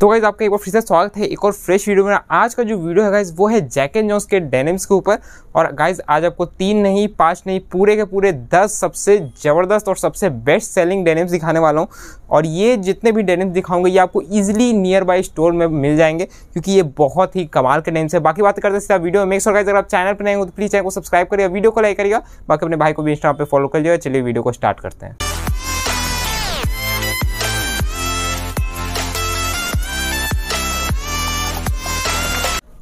तो गाइज आपका एक बार फिर से स्वागत है एक और फ्रेश वीडियो में आज का जो वीडियो है गाइज वो है जैक एंड जॉन्स के डेनिम्स के ऊपर और गाइज आज आपको तीन नहीं पाँच नहीं पूरे के पूरे दस सबसे ज़बरदस्त और सबसे बेस्ट सेलिंग डेनिम्स दिखाने वाला हूँ और ये जितने भी डेनिम्स दिखाऊंगे ये आपको ईजिली नियर बाई स्टोर में मिल जाएंगे क्योंकि ये बहुत ही कमाल के डेनिम्स है बाकी बात करते सीधा वीडियो में मेक गाइज अगर आप चैनल पर नहीं हो तो प्लीज़ चैनल को सब्सक्राइब करिएगा वीडियो को लाइक करिएगा बाकी अपने भाई को भी इंस्टाग्राम पर फॉलो कर लीजिएगा चलिए वीडियो को स्टार्ट करते हैं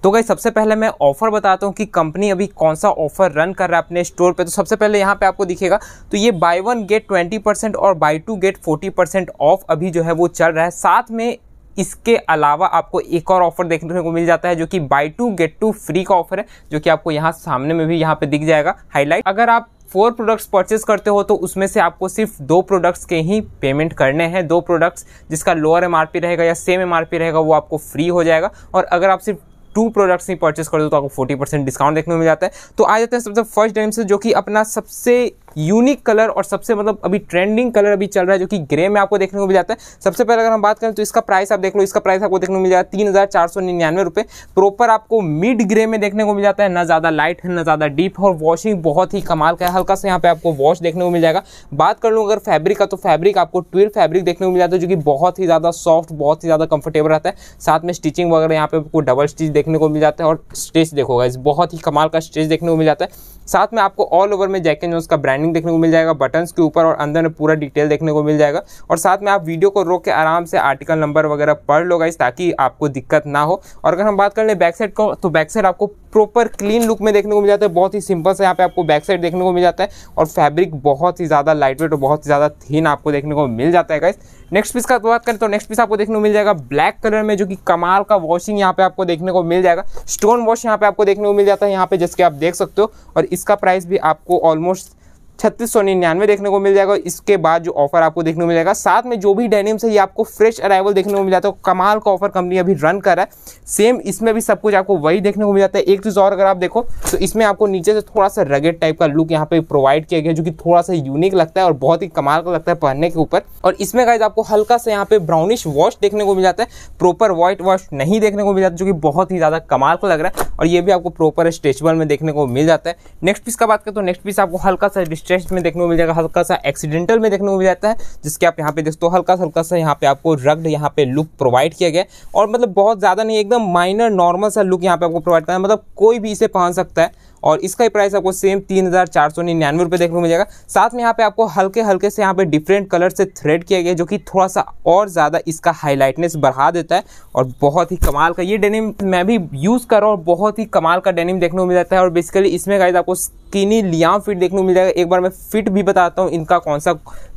तो गई सबसे पहले मैं ऑफर बताता हूँ कि कंपनी अभी कौन सा ऑफर रन कर रहा है अपने स्टोर पे तो सबसे पहले यहाँ पे आपको दिखेगा तो ये buy one get twenty percent और buy two get forty percent off अभी जो है वो चल रहा है साथ में इसके अलावा आपको एक और ऑफर देखने को मिल जाता है जो कि buy two get two free का ऑफर है जो कि आपको यहाँ सामने में भी यहाँ पे दिख जाएगा हाईलाइट अगर आप फोर प्रोडक्ट्स परचेज करते हो तो उसमें से आपको सिर्फ दो प्रोडक्ट्स के ही पेमेंट करने हैं दो प्रोडक्ट्स जिसका लोअर एमआरपी रहेगा या सेम एमआरपी रहेगा वो आपको फ्री हो जाएगा और अगर आप सिर्फ टू प्रोडक्ट्स ही परचेस कर दो तो आपको फोर्टी परसेंट डिस्काउंट देखने को मिल जाता है तो आ जाते हैं सबसे फर्स्ट डेनिम से जो कि अपना सबसे यूनिक कलर और सबसे मतलब अभी ट्रेंडिंग कलर अभी चल रहा है जो कि ग्रे में आपको देखने को मिल जाता है सबसे पहले अगर हम बात करें तो इसका प्राइस आप देख लो इसका प्राइस आपको देखने को मिल जाएगा तीन हज़ार चार सौ निन्यानवे रुपये प्रॉपर आपको मिड ग्रे में देखने को मिल जाता है ना ज़्यादा लाइट है ना ज़्यादा डीप और वॉशिंग बहुत ही कमाल का है हल्का सा यहाँ पे आपको वॉश देखने को मिल जाएगा बात कर लूँ अगर फैब्रिक का तो फैब्रिक आपको ट्विल फैब्रिक देखने को मिल जाता है जो कि बहुत ही ज़्यादा सॉफ्ट बहुत ही ज़्यादा कंफर्टेबल रहता है साथ में स्टिचिंग वगैरह यहाँ पे आपको डबल स्टिच देखने को मिल जाता है और स्ट्रेच देखोगा इस बहुत ही कमाल का स्ट्रेच देखने को मिल जाता है साथ में आपको ऑल ओवर में जैक एंड उसका का ब्रांडिंग देखने को मिल जाएगा बटन्स के ऊपर और अंदर में पूरा डिटेल देखने को मिल जाएगा और साथ में आप वीडियो को रोक के आराम से आर्टिकल नंबर वगैरह पढ़ लो गाइस ताकि आपको दिक्कत ना हो और अगर हम बात कर लें बैक साइड को तो बैक साइड आपको प्रॉपर क्लीन लुक में देखने को मिल जाता है बहुत ही सिंपल से यहाँ पे आपको बैक साइड देखने को मिल जाता है और फैब्रिक बहुत ही ज़्यादा लाइट वेट और बहुत ही ज़्यादा थीन आपको देखने को मिल जाता है गाइस नेक्स्ट पीस का बात करें तो नेक्स्ट पीस आपको देखने को मिल जाएगा ब्लैक कलर में जो कि कमाल का वॉशिंग यहाँ पे आपको देखने को मिल जाएगा स्टोन वॉश यहाँ पे आपको देखने को मिल जाता है यहाँ पे जिसके आप देख सकते हो और इसका प्राइस भी आपको ऑलमोस्ट छत्तीस सौ निन्यानवे देखने को मिल जाएगा इसके बाद जो ऑफर आपको देखने को मिलेगा साथ में जो भी डेनिम्स है ये आपको फ्रेश अराइवल देखने को मिल जाता है कमाल का ऑफर कंपनी अभी रन कर रहा है सेम इसमें भी सब कुछ आपको वही देखने को मिल जाता है एक चीज़ और अगर आप देखो तो इसमें आपको नीचे से थोड़ा सा रगेड टाइप का लुक यहाँ पे प्रोवाइड किया गया जो कि थोड़ा सा यूनिक लगता है और बहुत ही कमाल का लगता है पहनने के ऊपर और इसमें गाइज आपको हल्का सा यहाँ पे ब्राउनिश वॉश देखने को मिल जाता है प्रॉपर व्हाइट वॉश नहीं देखने को मिल जाता जो कि बहुत ही ज़्यादा कमाल का लग रहा है और ये भी आपको प्रॉपर स्ट्रेचबल में देखने को मिल जाता है नेक्स्ट पीस का बात करें तो नेक्स्ट पीस आपको हल्का सा स्ट्रेस्ट में देखने को मिल जाएगा हल्का सा एक्सीडेंटल में देखने को मिल जाता है जिसके आप यहाँ पे देखते हो हल्का सा हल्का सा यहाँ पे आपको रग्ड यहाँ पे लुक प्रोवाइड किया गया और मतलब बहुत ज़्यादा नहीं एकदम माइनर नॉर्मल सा लुक यहाँ पे आपको प्रोवाइड करना है मतलब कोई भी इसे पहन सकता है और इसका ही प्राइस आपको सेम तीन हज़ार चार सौ निन्यानवे रुपये देखने को मिल जाएगा साथ में यहाँ पे आपको हल्के हल्के से यहाँ पे डिफरेंट कलर से थ्रेड किया गया जो कि थोड़ा सा और ज़्यादा इसका हाईलाइटनेस बढ़ा देता है और बहुत ही कमाल का ये डेनिम मैं भी यूज़ कर रहा हूँ और बहुत ही कमाल का डेनिम देखने को मिल जाता है और बेसिकली इसमें गाइज आपको किनी लियाम फिट देखने को मिल जाएगा एक बार मैं फिट भी बताता हूँ इनका कौन सा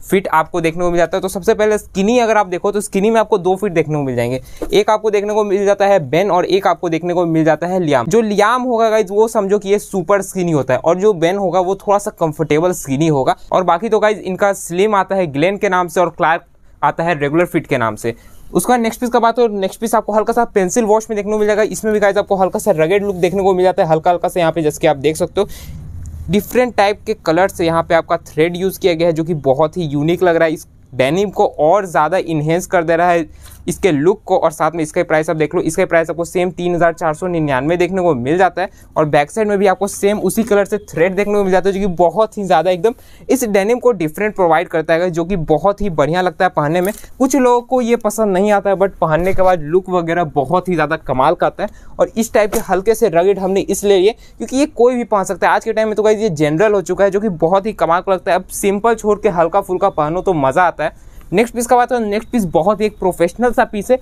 फिट आपको देखने को मिल जाता है तो सबसे पहले स्किनी अगर आप देखो तो स्किनी में आपको दो फिट देखने को मिल जाएंगे एक आपको देखने को मिल जाता है बेन और एक आपको देखने को मिल जाता है लियाम जो लियाम होगा गाइज वो समझो कि ये सुपर स्किनी होता है और जो बेन होगा वो थोड़ा सा कंफर्टेबल स्किनी होगा और बाकी तो गाइज इनका स्लिम आता है ग्लेन के नाम से और क्लार्क आता है रेगुलर फिट के नाम से उसका नेक्स्ट पीस का बात हो नेक्स्ट पीस आपको हल्का सा पेंसिल वॉश में देखने को मिल जाएगा इसमें भी गाइज आपको हल्का सा रगेड लुक देखने को मिल जाता है हल्का हल्का सा यहाँ पे जैसे कि आप देख सकते हो डिफरेंट टाइप के कलर से यहाँ पे आपका थ्रेड यूज़ किया गया है जो कि बहुत ही यूनिक लग रहा है इस डेनिम को और ज़्यादा इन्हेंस कर दे रहा है इसके लुक को और साथ में इसका प्राइस आप देख लो इसका प्राइस आपको सेम तीन हज़ार चार सौ निन्यानवे देखने को मिल जाता है और बैक साइड में भी आपको सेम उसी कलर से थ्रेड देखने को मिल जाता है जो कि बहुत ही ज़्यादा एकदम इस डेनिम को डिफरेंट प्रोवाइड करता है जो कि बहुत ही बढ़िया लगता है पहनने में कुछ लोगों को ये पसंद नहीं आता है बट पहनने के बाद लुक वगैरह बहुत ही ज़्यादा कमाल का आता है और इस टाइप के हल्के से रगेड हमने इसलिए लिए क्योंकि ये कोई भी पहन सकता है आज के टाइम में तो कहीं ये जनरल हो चुका है जो कि बहुत ही कमाल का लगता है अब सिंपल छोड़ के हल्का फुल्का पहनो तो मज़ा आता है नेक्स्ट पीस का बात करें नेक्स्ट पीस बहुत ही एक प्रोफेशनल सा पीस है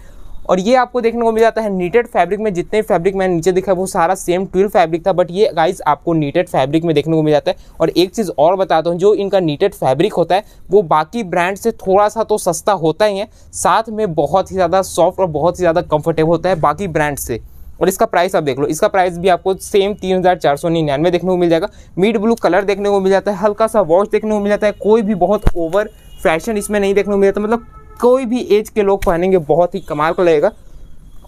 और ये आपको देखने को मिल जाता है नीटेड फैब्रिक में जितने फैब्रिक मैंने नीचे दिखा वो सारा सेम ट्विल फैब्रिक था बट ये गाइस आपको नीटेड फैब्रिक में देखने को मिल जाता है और एक चीज़ और बताता हूँ जो इनका नीटेड फैब्रिक होता है वो बाकी ब्रांड से थोड़ा सा तो सस्ता होता ही है साथ में बहुत ही ज़्यादा सॉफ्ट और बहुत ही ज़्यादा कम्फर्टेबल होता है बाकी ब्रांड से और इसका प्राइस आप देख लो इसका प्राइस भी आपको सेम तीन हज़ार चार सौ निन्यानवे देखने को मिल जाएगा मीड ब्लू कलर देखने को मिल जाता है हल्का सा वॉश देखने को मिल जाता है कोई भी बहुत ओवर फैशन इसमें नहीं देखने को मिलता मतलब कोई भी एज के लोग पहनेंगे बहुत ही कमाल का लगेगा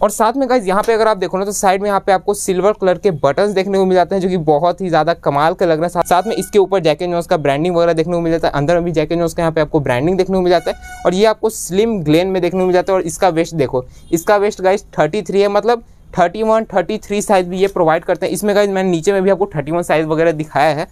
और साथ में गाइज यहाँ पे अगर आप देखो ना तो साइड में यहाँ पे आपको सिल्वर कलर के बटन्स देखने को मिल जाते हैं जो कि बहुत ही ज्यादा कमाल का लग रहा है साथ, में इसके ऊपर जैकेट जोन्स का ब्रांडिंग वगैरह देखने को मिल जाता है अंदर में भी जैकेट जोन्स का यहाँ पे आपको ब्रांडिंग देखने को मिल जाता है और ये आपको स्लिम ग्लेन में देखने को मिल जाता है और इसका वेस्ट देखो इसका वेस्ट गाइज थर्टी है मतलब thirty one thirty three size भी ये प्रोवाइड करते हैं इसमें गाइज मैंने नीचे में भी आपको थर्टी वन साइज वगैरह दिखाया है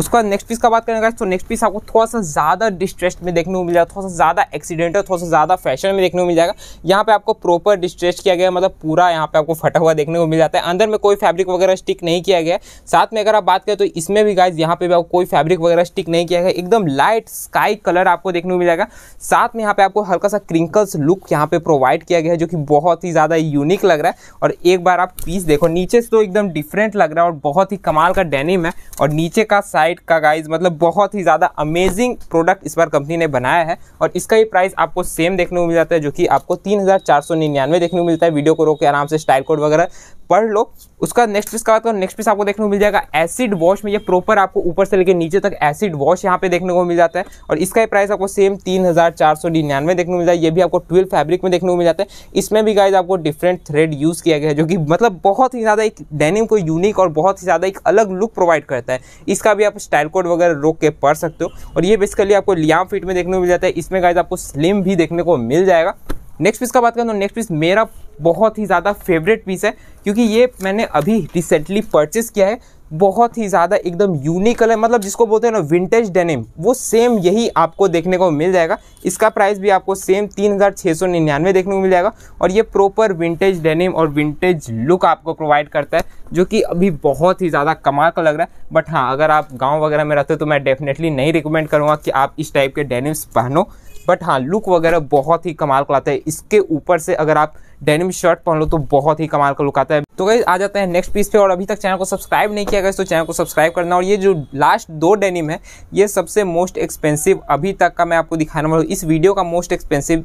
उसके बाद नेक्स्ट पीस का बात करेंगे तो नेक्स्ट पीस आपको थोड़ा सा ज़्यादा डिस्ट्रेस्ट में देखने को मिल जाएगा थोड़ा सा ज़्यादा एक्सीडेंटल थोड़ा सा ज़्यादा फैशन में देखने को मिल जाएगा यहाँ पे आपको प्रॉपर डिस्ट्रेस्ट किया गया मतलब पूरा यहाँ पे आपको फटा हुआ देखने को मिल जाता है अंदर में कोई फैब्रिक वगैरह स्टिक नहीं किया गया साथ में अगर आप बात करें तो इसमें भी गाइज यहाँ पे भी आपको कोई फैब्रिक वगैरह स्टिक नहीं किया गया एकदम लाइट स्काई कलर आपको देखने को मिल जाएगा साथ में यहाँ पे आपको हल्का सा क्रिंकल्स लुक यहाँ पे प्रोवाइड किया गया है जो कि बहुत ही ज़्यादा यूनिक लग रहा है और एक बार आप पीस देखो नीचे से तो एकदम डिफरेंट लग रहा है और बहुत ही कमाल का डेनिम है और नीचे का साइड का गाइज मतलब बहुत ही ज़्यादा अमेजिंग प्रोडक्ट इस बार कंपनी ने बनाया है और इसका ही प्राइस आपको सेम देखने को मिल जाता है जो कि आपको तीन हज़ार चार सौ निन्यानवे देखने को मिलता है वीडियो को रोक के आराम से स्टाइल कोड वगैरह पढ़ लो उसका नेक्स्ट पीस का बात करो नेक्स्ट पीस आपको देखने को मिल जाएगा एसिड वॉश में ये प्रॉपर आपको ऊपर से लेकर नीचे तक एसिड वॉश यहाँ पे देखने को मिल जाता है और इसका ही प्राइस आपको सेम तीन हज़ार चार सौ निन्यानवे देखने को मिल जाए ये भी आपको ट्वेल्व फैब्रिक में देखने को मिल जाता है इसमें भी गाइज आपको डिफरेंट थ्रेड यूज़ किया गया है जो कि मतलब बहुत ही ज़्यादा एक डेनिम को यूनिक और बहुत ही ज़्यादा एक अलग लुक प्रोवाइड करता है इसका भी आप स्टाइल कोड वगैरह रोक के पढ़ सकते हो और ये बेसिकली आपको लियाम फिट में देखने को मिल जाता है इसमें गाइज आपको स्लिम भी देखने को मिल जाएगा नेक्स्ट पीस का बात करें तो नेक्स्ट पीस मेरा बहुत ही ज़्यादा फेवरेट पीस है क्योंकि ये मैंने अभी रिसेंटली परचेस किया है बहुत ही ज़्यादा एकदम यूनिक कलर मतलब जिसको बोलते हैं ना विंटेज डेनिम वो सेम यही आपको देखने को मिल जाएगा इसका प्राइस भी आपको सेम तीन हज़ार छः सौ निन्यानवे देखने को मिल जाएगा और ये प्रॉपर विंटेज डेनिम और विंटेज लुक आपको प्रोवाइड करता है जो कि अभी बहुत ही ज़्यादा कमाल का लग रहा है बट हाँ अगर आप गाँव वगैरह में रहते हो तो मैं डेफिनेटली नहीं रिकमेंड करूँगा कि आप इस टाइप के डेनिम्स पहनो बट हाँ लुक वगैरह बहुत ही कमाल का आता है इसके ऊपर से अगर आप डेनिम शर्ट पहन लो तो बहुत ही कमाल का लुक आता है तो गई आ जाते हैं नेक्स्ट पीस पे और अभी तक चैनल को सब्सक्राइब नहीं किया गया तो चैनल को सब्सक्राइब करना और ये जो लास्ट दो डेनिम है ये सबसे मोस्ट एक्सपेंसिव अभी तक का मैं आपको दिखाने वाला हूँ इस वीडियो का मोस्ट एक्सपेंसिव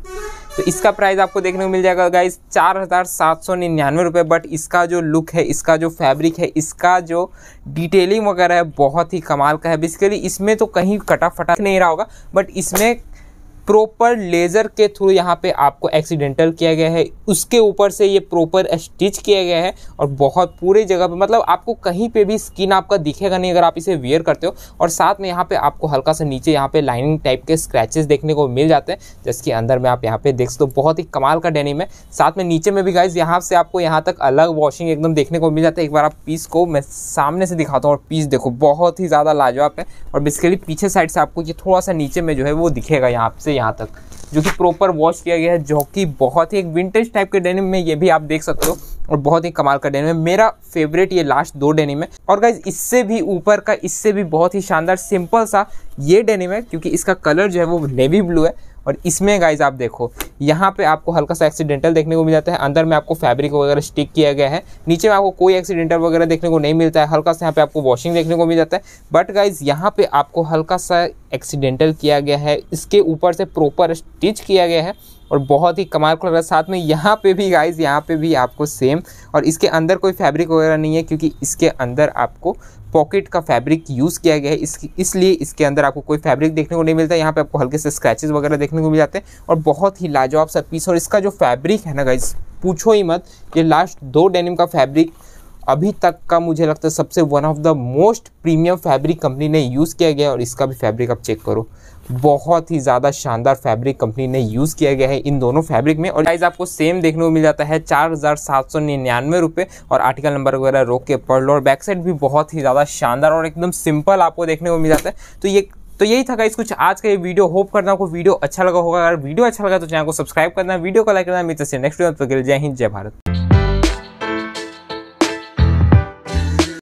तो इसका प्राइस आपको देखने को मिल जाएगा गाइज चार हज़ार सात सौ निन्यानवे रुपये बट इसका जो लुक है इसका जो फैब्रिक है इसका जो डिटेलिंग वगैरह है बहुत ही कमाल का है बेसिकली इसमें तो कहीं कटा फटा नहीं रहा होगा बट इसमें प्रॉपर लेज़र के थ्रू यहाँ पे आपको एक्सीडेंटल किया गया है उसके ऊपर से ये प्रॉपर स्टिच किया गया है और बहुत पूरे जगह पे मतलब आपको कहीं पे भी स्किन आपका दिखेगा नहीं अगर आप इसे वेयर करते हो और साथ में यहाँ पे आपको हल्का सा नीचे यहाँ पे लाइनिंग टाइप के स्क्रैचेस देखने को मिल जाते हैं जिसके अंदर में आप यहाँ पे देख सकते हो बहुत ही कमाल का डेनिम है साथ में नीचे में भी गाइज यहाँ से आपको यहाँ तक अलग वॉशिंग एकदम देखने को मिल जाता है एक बार आप पीस को मैं सामने से दिखाता हूँ और पीस देखो बहुत ही ज़्यादा लाजवाब है और बेसिकली पीछे साइड से आपको ये थोड़ा सा नीचे में जो है वो दिखेगा यहाँ से यहाँ तक जो कि प्रॉपर वॉश किया गया है जो कि बहुत ही एक विंटेज टाइप के डेनिम में ये भी आप देख सकते हो और बहुत ही कमाल का डेनिम है मेरा फेवरेट ये लास्ट दो डेनिम है और गाइज इससे भी ऊपर का इससे भी बहुत ही शानदार सिंपल सा ये डेनिम है क्योंकि इसका कलर जो है वो नेवी ब्लू है और इसमें गाइज आप देखो यहाँ पे आपको हल्का सा एक्सीडेंटल देखने को मिल जाता है अंदर में आपको फैब्रिक वगैरह स्टिक किया गया है नीचे में आपको कोई एक्सीडेंटल वगैरह देखने को नहीं मिलता है हल्का सा यहाँ पे आपको वॉशिंग देखने को मिल जाता है बट गाइज यहाँ पे आपको हल्का सा एक्सीडेंटल किया गया है इसके ऊपर से प्रॉपर स्टिच किया गया है और बहुत ही कमाल कलर है साथ में यहाँ पे भी गाइज यहाँ पे भी आपको सेम और इसके अंदर कोई फैब्रिक वगैरह नहीं है क्योंकि इसके अंदर आपको पॉकेट का फैब्रिक यूज़ किया गया है इस, इसलिए इसके अंदर आपको कोई फैब्रिक देखने को नहीं मिलता यहाँ पे आपको हल्के से स्क्रैचेस वगैरह देखने को मिल जाते हैं और बहुत ही लाजवाब सा पीस और इसका जो फैब्रिक है ना गाइज पूछो ही मत ये लास्ट दो डेनिम का फैब्रिक अभी तक का मुझे लगता है सबसे one of the most premium fabric company ने यूज़ किया गया और इसका भी फैब्रिक आप चेक करो बहुत ही ज़्यादा शानदार फैब्रिक कंपनी ने यूज़ किया गया है इन दोनों फैब्रिक में और प्राइस आपको सेम देखने को मिल जाता है चार हज़ार सात सौ निन्यानवे रुपए और आर्टिकल नंबर वगैरह रोक के पढ़ लो और बैक साइड भी बहुत ही ज़्यादा शानदार और एकदम सिंपल आपको देखने को मिल जाता है तो ये तो यही था गाइस कुछ आज का ये वीडियो होप करना आपको वीडियो अच्छा लगा होगा अगर वीडियो अच्छा लगा तो चैनल को सब्सक्राइब करना वीडियो को लाइक करना मिलते नेक्स्ट वीडियो तो जय हिंद जय भारत